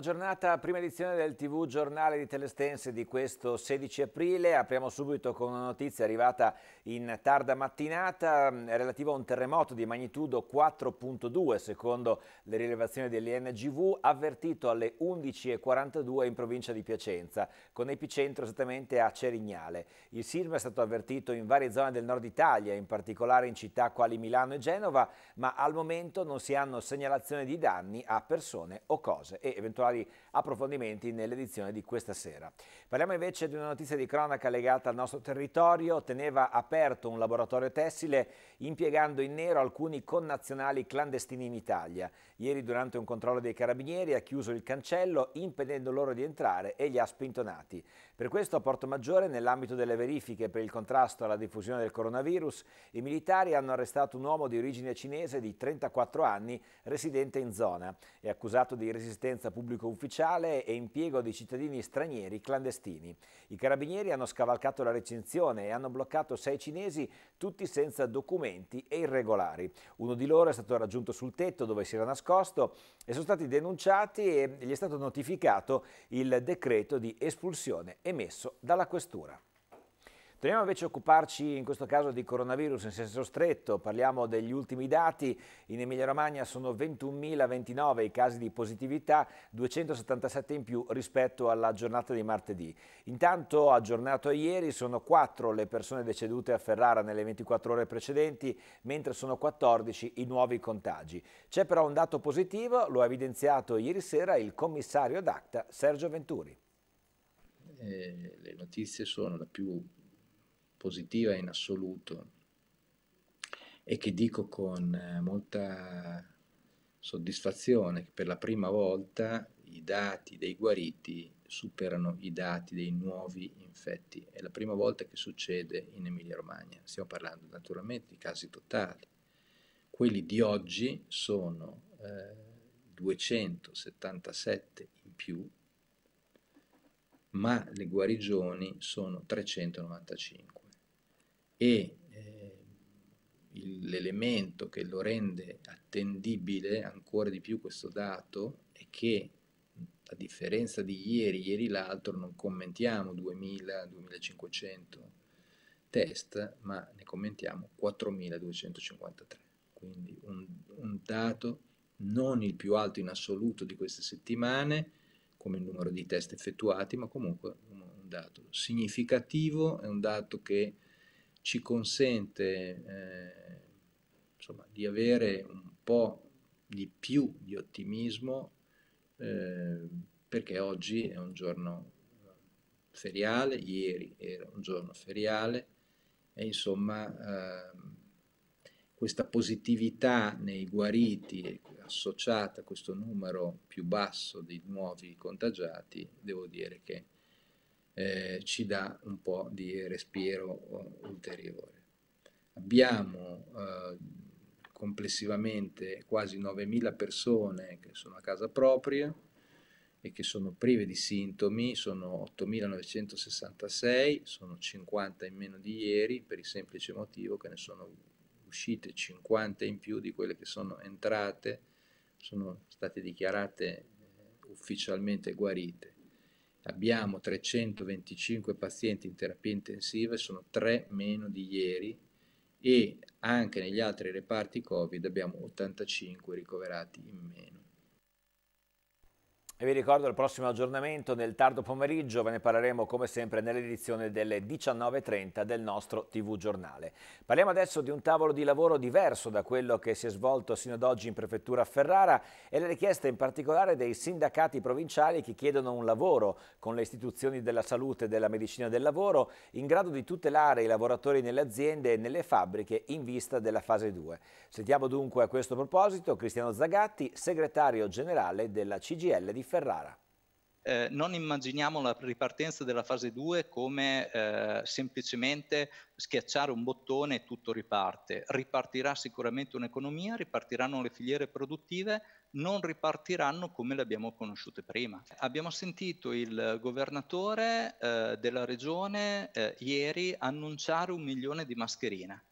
Buona giornata, prima edizione del TV Giornale di Telestense di questo 16 aprile. Apriamo subito con una notizia arrivata in tarda mattinata mm, relativa a un terremoto di magnitudo 4.2 secondo le rilevazioni dell'INGV avvertito alle 11.42 in provincia di Piacenza con epicentro esattamente a Cerignale. Il sisma è stato avvertito in varie zone del nord Italia, in particolare in città quali Milano e Genova, ma al momento non si hanno segnalazioni di danni a persone o cose e eventualmente eventuali approfondimenti nell'edizione di questa sera. Parliamo invece di una notizia di cronaca legata al nostro territorio. Teneva aperto un laboratorio tessile impiegando in nero alcuni connazionali clandestini in Italia. Ieri durante un controllo dei carabinieri ha chiuso il cancello impedendo loro di entrare e li ha spintonati. Per questo a Porto Maggiore, nell'ambito delle verifiche per il contrasto alla diffusione del coronavirus, i militari hanno arrestato un uomo di origine cinese di 34 anni residente in zona. e accusato di resistenza pubblico pubblico ufficiale e impiego di cittadini stranieri clandestini. I carabinieri hanno scavalcato la recinzione e hanno bloccato sei cinesi, tutti senza documenti e irregolari. Uno di loro è stato raggiunto sul tetto dove si era nascosto e sono stati denunciati e gli è stato notificato il decreto di espulsione emesso dalla questura. Torniamo invece a occuparci in questo caso di coronavirus in senso stretto, parliamo degli ultimi dati, in Emilia Romagna sono 21.029 i casi di positività, 277 in più rispetto alla giornata di martedì. Intanto aggiornato a ieri sono 4 le persone decedute a Ferrara nelle 24 ore precedenti, mentre sono 14 i nuovi contagi. C'è però un dato positivo, lo ha evidenziato ieri sera il commissario ad acta Sergio Venturi. Eh, le notizie sono la più positiva in assoluto e che dico con eh, molta soddisfazione che per la prima volta i dati dei guariti superano i dati dei nuovi infetti. È la prima volta che succede in Emilia-Romagna. Stiamo parlando naturalmente di casi totali. Quelli di oggi sono eh, 277 in più, ma le guarigioni sono 395 e eh, l'elemento che lo rende attendibile ancora di più questo dato è che a differenza di ieri, ieri l'altro non commentiamo 2000-2500 test, ma ne commentiamo 4253, quindi un, un dato non il più alto in assoluto di queste settimane, come il numero di test effettuati, ma comunque un, dato significativo, è un dato che ci consente eh, insomma, di avere un po' di più di ottimismo eh, perché oggi è un giorno feriale, ieri era un giorno feriale e insomma eh, questa positività nei guariti associata a questo numero più basso di nuovi contagiati, devo dire che eh, ci dà un po' di respiro eh, ulteriore. Abbiamo eh, complessivamente quasi 9.000 persone che sono a casa propria e che sono prive di sintomi, sono 8.966, sono 50 in meno di ieri per il semplice motivo che ne sono uscite 50 in più di quelle che sono entrate, sono state dichiarate eh, ufficialmente guarite abbiamo 325 pazienti in terapia intensiva, sono 3 meno di ieri e anche negli altri reparti Covid abbiamo 85 ricoverati in meno. E vi ricordo il prossimo aggiornamento nel tardo pomeriggio, ve ne parleremo come sempre nell'edizione delle 19.30 del nostro TV giornale. Parliamo adesso di un tavolo di lavoro diverso da quello che si è svolto sino ad oggi in prefettura a Ferrara e le richieste in particolare dei sindacati provinciali che chiedono un lavoro con le istituzioni della salute e della medicina del lavoro in grado di tutelare i lavoratori nelle aziende e nelle fabbriche in vista della fase 2. Sentiamo dunque a questo proposito Cristiano Zagatti, segretario generale della CGL di Ferrara. Ferrara. Eh, non immaginiamo la ripartenza della fase 2 come eh, semplicemente schiacciare un bottone e tutto riparte. Ripartirà sicuramente un'economia, ripartiranno le filiere produttive, non ripartiranno come le abbiamo conosciute prima. Abbiamo sentito il governatore eh, della regione eh, ieri annunciare un milione di mascherine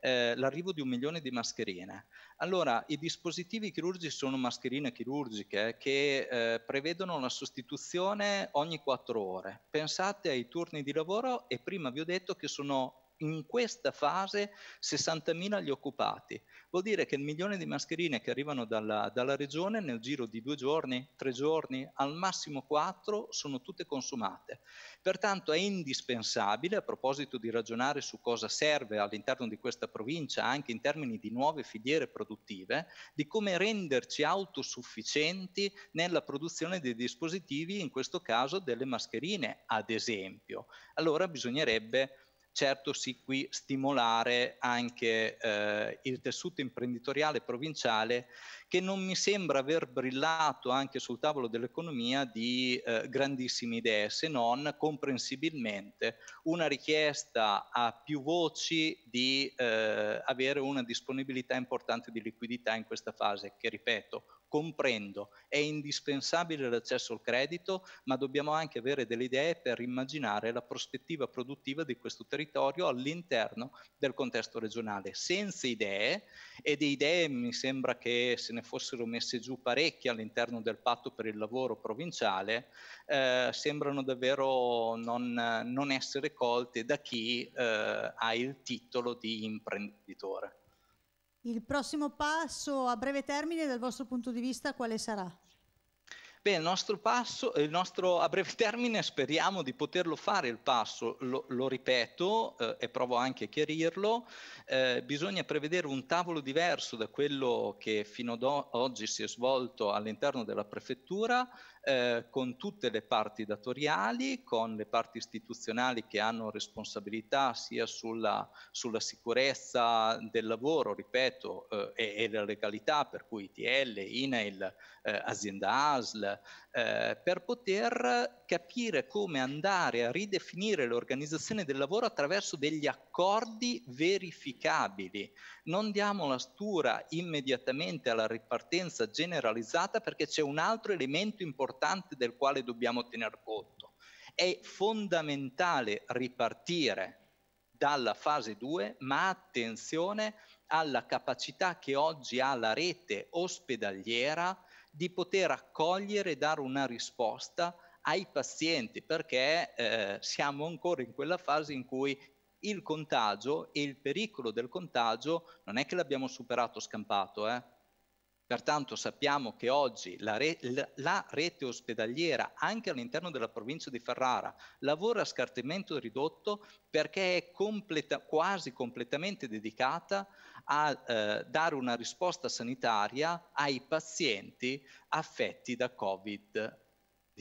eh, l'arrivo di un milione di mascherine. Allora, i dispositivi chirurgici sono mascherine chirurgiche che eh, prevedono la sostituzione ogni quattro ore. Pensate ai turni di lavoro e prima vi ho detto che sono in questa fase 60.000 gli occupati. Vuol dire che il milione di mascherine che arrivano dalla, dalla regione nel giro di due giorni, tre giorni, al massimo quattro, sono tutte consumate. Pertanto è indispensabile, a proposito di ragionare su cosa serve all'interno di questa provincia, anche in termini di nuove filiere produttive, di come renderci autosufficienti nella produzione dei dispositivi, in questo caso delle mascherine, ad esempio. Allora bisognerebbe certo sì qui stimolare anche eh, il tessuto imprenditoriale provinciale che non mi sembra aver brillato anche sul tavolo dell'economia di eh, grandissime idee, se non comprensibilmente una richiesta a più voci di eh, avere una disponibilità importante di liquidità in questa fase, che ripeto, Comprendo, è indispensabile l'accesso al credito, ma dobbiamo anche avere delle idee per immaginare la prospettiva produttiva di questo territorio all'interno del contesto regionale. Senza idee, e di idee mi sembra che se ne fossero messe giù parecchie all'interno del patto per il lavoro provinciale, eh, sembrano davvero non, non, essere colte da chi eh, ha il titolo di imprenditore. Il prossimo passo a breve termine dal vostro punto di vista quale sarà? Bene, il nostro passo, eh, il nostro, a breve termine speriamo di poterlo fare il passo, lo, lo ripeto eh, e provo anche a chiarirlo, eh, bisogna prevedere un tavolo diverso da quello che fino ad oggi si è svolto all'interno della prefettura eh, con tutte le parti datoriali, con le parti istituzionali che hanno responsabilità sia sulla, sulla sicurezza del lavoro, ripeto, eh, e, e, la legalità, per cui ITL, INAIL, eh, azienda ASL, eh, per poter capire come andare a ridefinire l'organizzazione del lavoro attraverso degli accordi verificabili. Non diamo la stura immediatamente alla ripartenza generalizzata perché c'è un altro elemento importante del quale dobbiamo tener conto. È fondamentale ripartire dalla fase 2, ma attenzione alla capacità che oggi ha la rete ospedaliera di poter accogliere e dare una risposta ai pazienti perché eh, siamo ancora in quella fase in cui il contagio e il pericolo del contagio non è che l'abbiamo superato scampato, eh? Pertanto sappiamo che oggi la, re la rete ospedaliera anche all'interno della provincia di Ferrara lavora a scartamento ridotto perché è completa quasi completamente dedicata a eh, dare una risposta sanitaria ai pazienti affetti da Covid-19.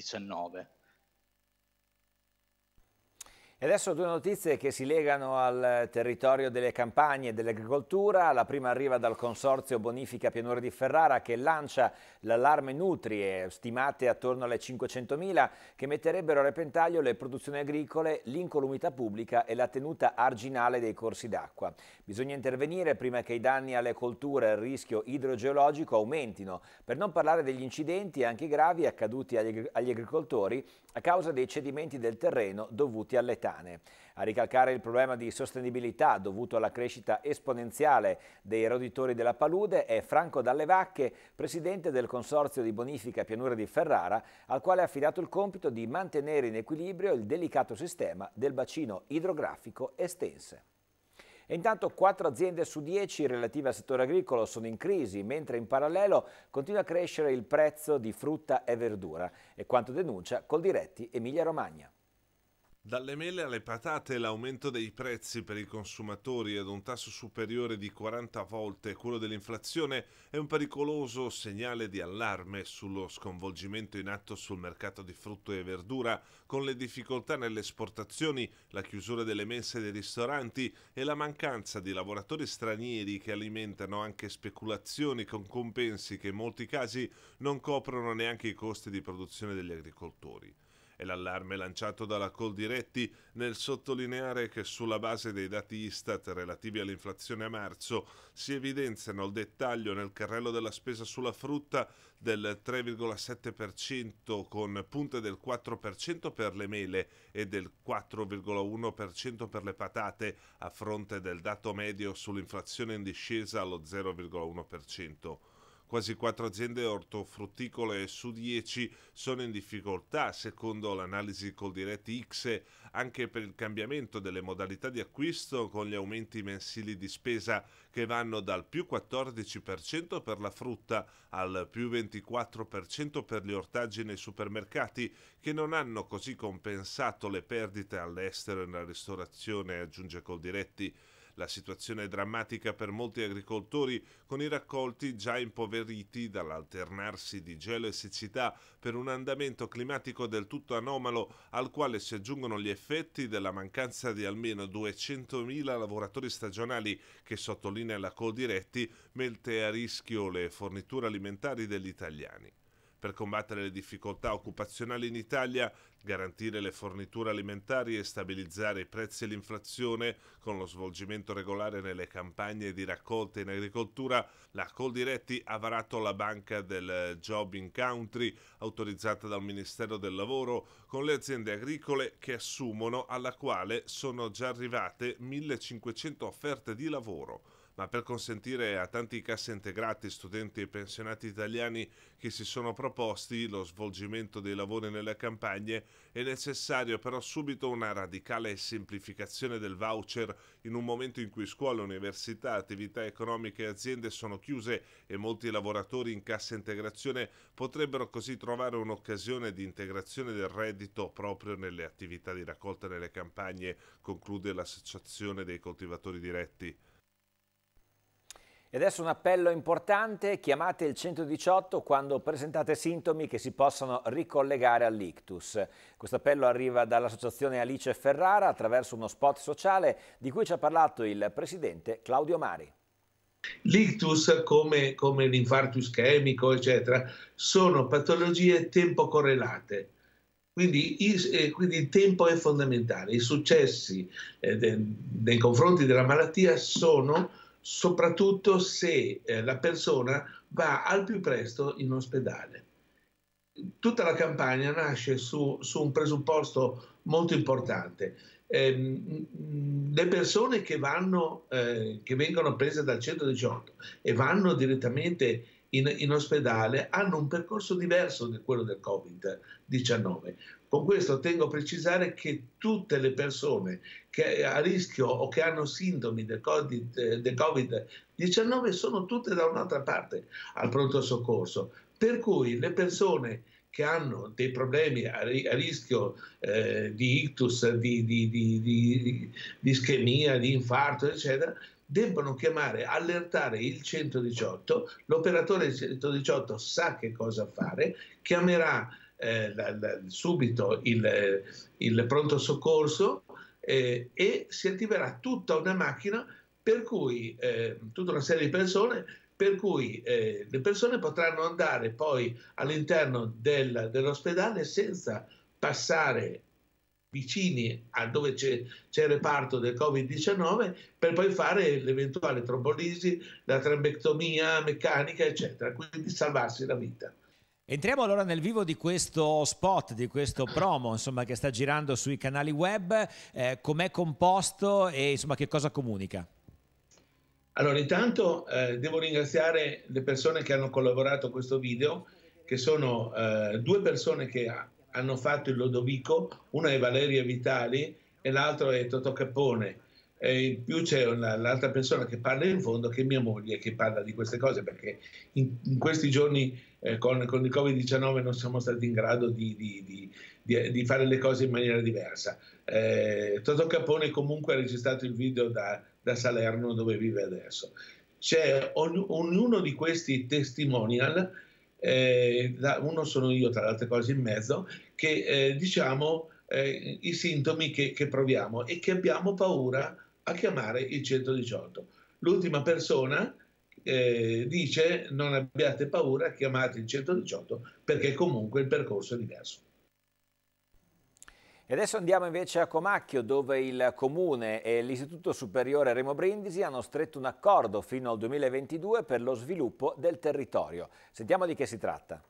E adesso due notizie che si legano al territorio delle campagne e dell'agricoltura. La prima arriva dal Consorzio Bonifica Pianura di Ferrara che lancia l'allarme nutrie, eh, stimate attorno alle 500.000, che metterebbero a repentaglio le produzioni agricole, l'incolumità pubblica e la tenuta arginale dei corsi d'acqua. Bisogna intervenire prima che i danni alle colture e il rischio idrogeologico aumentino, per non parlare degli incidenti anche gravi accaduti agli agricoltori a causa dei cedimenti del terreno dovuti all'età metropolitane. A ricalcare il problema di sostenibilità dovuto alla crescita esponenziale dei roditori della palude è Franco Dalle Vacche, presidente del Consorzio di Bonifica Pianura di Ferrara, al quale ha affidato il compito di mantenere in equilibrio il delicato sistema del bacino idrografico estense. E intanto 4 aziende su 10 relative al settore agricolo sono in crisi, mentre in parallelo continua a crescere il prezzo di frutta e verdura, è quanto denuncia Coldiretti Emilia Romagna. Dalle mele alle patate l'aumento dei prezzi per i consumatori ad un tasso superiore di 40 volte quello dell'inflazione è un pericoloso segnale di allarme sullo sconvolgimento in atto sul mercato di frutto e verdura, con le difficoltà nelle esportazioni, la chiusura delle mense dei ristoranti e la mancanza di lavoratori stranieri che alimentano anche speculazioni con compensi che in molti casi non coprono neanche i costi di produzione degli agricoltori. È l'allarme lanciato dalla Coldiretti nel sottolineare che sulla base dei dati Istat relativi all'inflazione a marzo si evidenziano al dettaglio nel carrello della spesa sulla frutta del 3,7% con punte del 4% per le mele e del 4,1% per le patate a fronte del dato medio sull'inflazione in discesa allo 0,1% quasi 4 aziende ortofrutticole su 10 sono in difficoltà, secondo l'analisi col diretti X, anche per il cambiamento delle modalità di acquisto con gli aumenti mensili di spesa che vanno dal più 14% per la frutta al più 24% per gli ortaggi nei supermercati che non hanno così compensato le perdite all'estero e nella ristorazione, aggiunge Coldiretti. La situazione è drammatica per molti agricoltori, con i raccolti già impoveriti dall'alternarsi di gelo e siccità per un andamento climatico del tutto anomalo, al quale si aggiungono gli effetti della mancanza di almeno 200.000 lavoratori stagionali che, sottolinea la Codiretti, mette a rischio le forniture alimentari degli italiani per combattere le difficoltà occupazionali in Italia, garantire le forniture alimentari e stabilizzare i prezzi e l'inflazione con lo svolgimento regolare nelle campagne di raccolta in agricoltura, la Coldiretti ha varato la banca del Job in Country autorizzata dal Ministero del Lavoro con le aziende agricole che assumono alla quale sono già arrivate 1500 offerte di lavoro ma per consentire a tanti cassa integrati, studenti e pensionati italiani che si sono proposti lo svolgimento dei lavori nelle campagne è necessario però subito una radicale semplificazione del voucher in un momento in cui scuole, università, attività economiche e aziende sono chiuse e molti lavoratori in cassa integrazione potrebbero così trovare un'occasione di integrazione del reddito proprio nelle attività di raccolta nelle campagne, conclude l'associazione dei coltivatori diretti. E adesso un appello importante, chiamate il 118 quando presentate sintomi che si possono ricollegare all'ictus. Questo appello arriva dall'associazione Alice Ferrara attraverso uno spot sociale di cui ci ha parlato il presidente Claudio Mari. L'ictus, come, come l'infarto ischemico, eccetera, sono patologie tempo correlate. Quindi, eh, quindi, il tempo è fondamentale. I successi eh, de, nei confronti della malattia sono soprattutto se eh, la persona va al più presto in ospedale. Tutta la campagna nasce su, su un presupposto molto importante. Eh, le persone che, vanno, eh, che vengono prese dal 118 e vanno direttamente in in, in ospedale hanno un percorso diverso di quello del Covid-19. Con questo tengo a precisare che tutte le persone che a rischio o che hanno sintomi del Covid-19 sono tutte da un'altra parte al pronto soccorso, per cui le persone che hanno dei problemi a, rischio eh, di ictus, di, di, di, di ischemia, di infarto, eccetera, debbano chiamare, allertare il 118, l'operatore 118 sa che cosa fare, chiamerà eh, la, la, subito il, il, pronto soccorso eh, e si attiverà tutta una macchina per cui eh, tutta una serie di persone per cui eh, le persone potranno andare poi all'interno del, dell'ospedale senza passare vicini a dove c'è, c'è il reparto del Covid-19 per poi fare l'eventuale trombolisi, la trambectomia meccanica, eccetera, quindi salvarsi la vita. Entriamo allora nel vivo di questo spot, di questo promo insomma, che sta girando sui canali web, eh, com'è composto e insomma, che cosa comunica. Allora intanto eh, devo ringraziare le persone che hanno collaborato a questo video, che sono eh, due persone che hanno fatto il Lodovico, una è Valeria Vitali e l'altra è Totò Cappone. E in più c'è una, l'altra persona che parla in fondo, che è mia moglie, che parla di queste cose, perché in, in questi giorni eh, con, con, il Covid-19 non siamo stati in grado di, di, di, di fare le cose in maniera diversa. Eh, Totò Capone comunque ha registrato il video da, da Salerno dove vive adesso. C'è ogn, ognuno di questi testimonial, eh, da, uno sono io tra le altre cose in mezzo, che eh, diciamo eh, i sintomi che, che, proviamo e che abbiamo paura a chiamare il 118. L'ultima persona eh, dice non abbiate paura, chiamate il 118 perché comunque il percorso è diverso. E adesso andiamo invece a Comacchio dove il Comune e l'Istituto Superiore Remo Brindisi hanno stretto un accordo fino al 2022 per lo sviluppo del territorio. Sentiamo di che si tratta.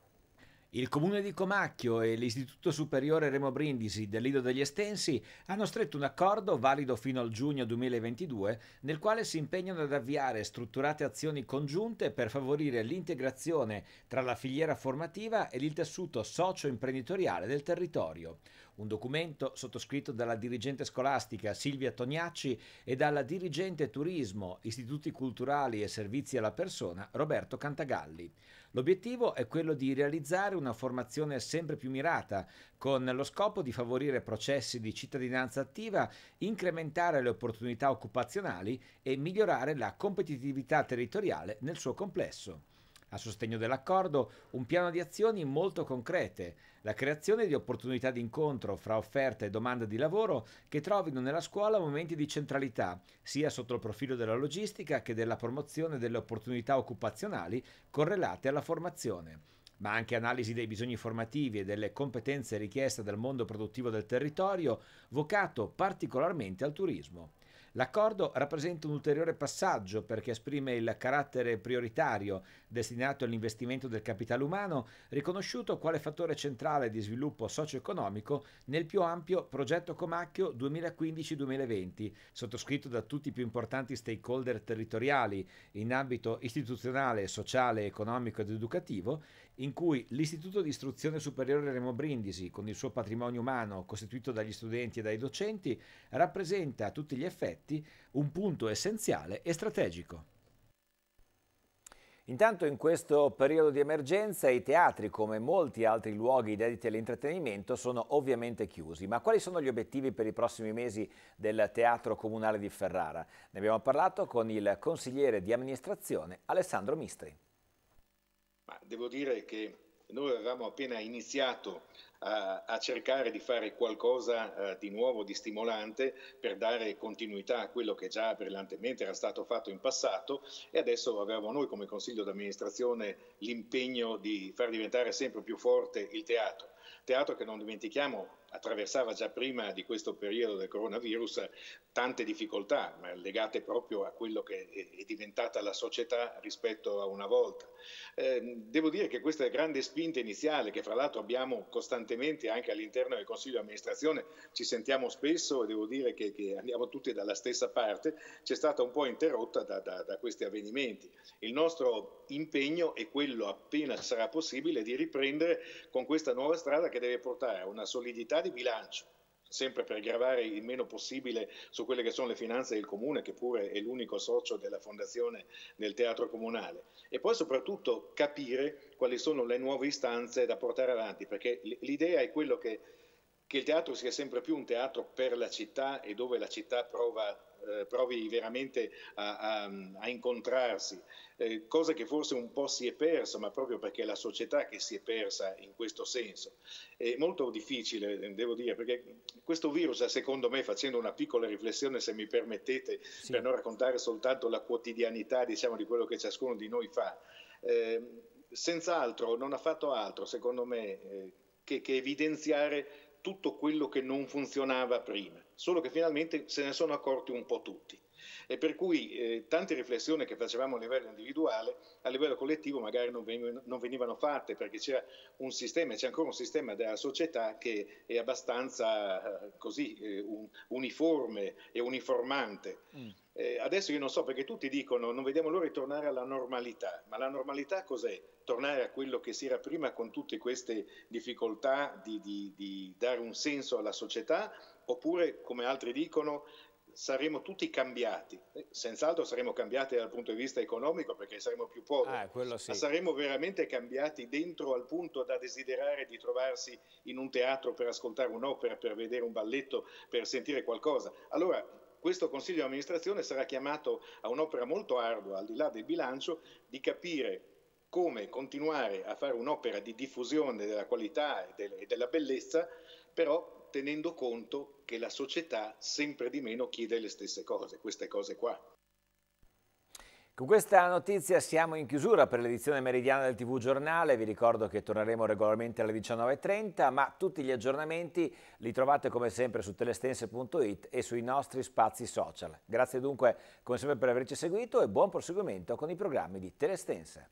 Il comune di Comacchio e l'Istituto Superiore Remo Brindisi del Lido degli Estensi hanno stretto un accordo valido fino al giugno 2022 nel quale si impegnano ad avviare strutturate azioni congiunte per favorire l'integrazione tra la filiera formativa ed il tessuto socio-imprenditoriale del territorio. Un documento sottoscritto dalla dirigente scolastica Silvia Tognacci e dalla dirigente turismo, istituti culturali e servizi alla persona Roberto Cantagalli. L'obiettivo è quello di realizzare una formazione sempre più mirata, con lo scopo di favorire processi di cittadinanza attiva, incrementare le opportunità occupazionali e migliorare la competitività territoriale nel suo complesso. A sostegno dell'accordo, un piano di azioni molto concrete, la creazione di opportunità di incontro fra offerta e domanda di lavoro che trovino nella scuola momenti di centralità, sia sotto il profilo della logistica che della promozione delle opportunità occupazionali correlate alla formazione ma anche analisi dei bisogni formativi e delle competenze richieste dal mondo produttivo del territorio, vocato particolarmente al turismo. L'accordo rappresenta un ulteriore passaggio perché esprime il carattere prioritario destinato all'investimento del capitale umano, riconosciuto quale fattore centrale di sviluppo socio-economico nel più ampio progetto Comacchio 2015-2020, sottoscritto da tutti i più importanti stakeholder territoriali in ambito istituzionale, sociale, economico ed educativo in cui l'Istituto di Istruzione Superiore Remo Brindisi, con il suo patrimonio umano costituito dagli studenti e dai docenti, rappresenta a tutti gli effetti un punto essenziale e strategico. Intanto in questo periodo di emergenza i teatri, come molti altri luoghi dediti all'intrattenimento, sono ovviamente chiusi. Ma quali sono gli obiettivi per i prossimi mesi del Teatro Comunale di Ferrara? Ne abbiamo parlato con il consigliere di amministrazione Alessandro Mistri. Ma devo dire che noi avevamo appena iniziato a, a cercare di fare qualcosa uh, di nuovo, di stimolante, per dare continuità a quello che già brillantemente era stato fatto in passato e adesso avevamo noi come Consiglio d'amministrazione l'impegno di far diventare sempre più forte il teatro. Teatro che non dimentichiamo attraversava già prima di questo periodo del coronavirus tante difficoltà legate proprio a quello che è diventata la società rispetto a una volta. Eh, devo dire che questa grande spinta iniziale che fra l'altro abbiamo costantemente anche all'interno del Consiglio di amministrazione, ci sentiamo spesso e devo dire che, che andiamo tutti dalla stessa parte, c'è stata un po' interrotta da, da, da questi avvenimenti. Il nostro impegno è quello appena sarà possibile di riprendere con questa nuova strada strada che deve portare a una solidità di bilancio, sempre per gravare il meno possibile su quelle che sono le finanze del comune, che pure è l'unico socio della fondazione del teatro comunale, e poi soprattutto capire quali sono le nuove istanze da portare avanti, perché l'idea è quello che, che il teatro sia sempre più un teatro per la città e dove la città prova eh, provi veramente a, a, a incontrarsi, eh, cosa che forse un po' si è persa, ma proprio perché è la società che si è persa in questo senso. È molto difficile, eh, devo dire, perché questo virus, eh, secondo me, facendo una piccola riflessione, se mi permettete, sì. per non raccontare soltanto la quotidianità diciamo, di quello che ciascuno di noi fa, eh, senz'altro non ha fatto altro, secondo me, che, che evidenziare tutto quello che non funzionava prima solo che finalmente se ne sono accorti un po' tutti. E per cui eh, tante riflessioni che facevamo a livello individuale, a livello collettivo magari non venivano, non venivano fatte perché c'era un sistema, c'è ancora un sistema della società che è abbastanza eh, così eh, un, uniforme e uniformante. Mm. Eh, adesso io non so perché tutti dicono non vediamo l'ora di tornare alla normalità, ma la normalità cos'è? Tornare a quello che si era prima con tutte queste difficoltà di, di, di dare un senso alla società oppure, come altri dicono, saremo tutti cambiati. Eh, senz'altro saremo cambiati dal punto di vista economico perché saremo più poveri, ah, sì. ma saremo veramente cambiati dentro al punto da desiderare di trovarsi in un teatro per ascoltare un'opera, per vedere un balletto, per sentire qualcosa. Allora questo Consiglio di amministrazione sarà chiamato a un'opera molto ardua, al di là del bilancio, di capire come continuare a fare un'opera di diffusione della qualità e della bellezza, però tenendo conto che la società sempre di meno chiede le stesse cose, queste cose qua. Con questa notizia siamo in chiusura per l'edizione meridiana del TV Giornale, vi ricordo che torneremo regolarmente alle 19.30, ma tutti gli aggiornamenti li trovate come sempre su telestense.it e sui nostri spazi social. Grazie dunque come sempre per averci seguito e buon proseguimento con i programmi di Telestense.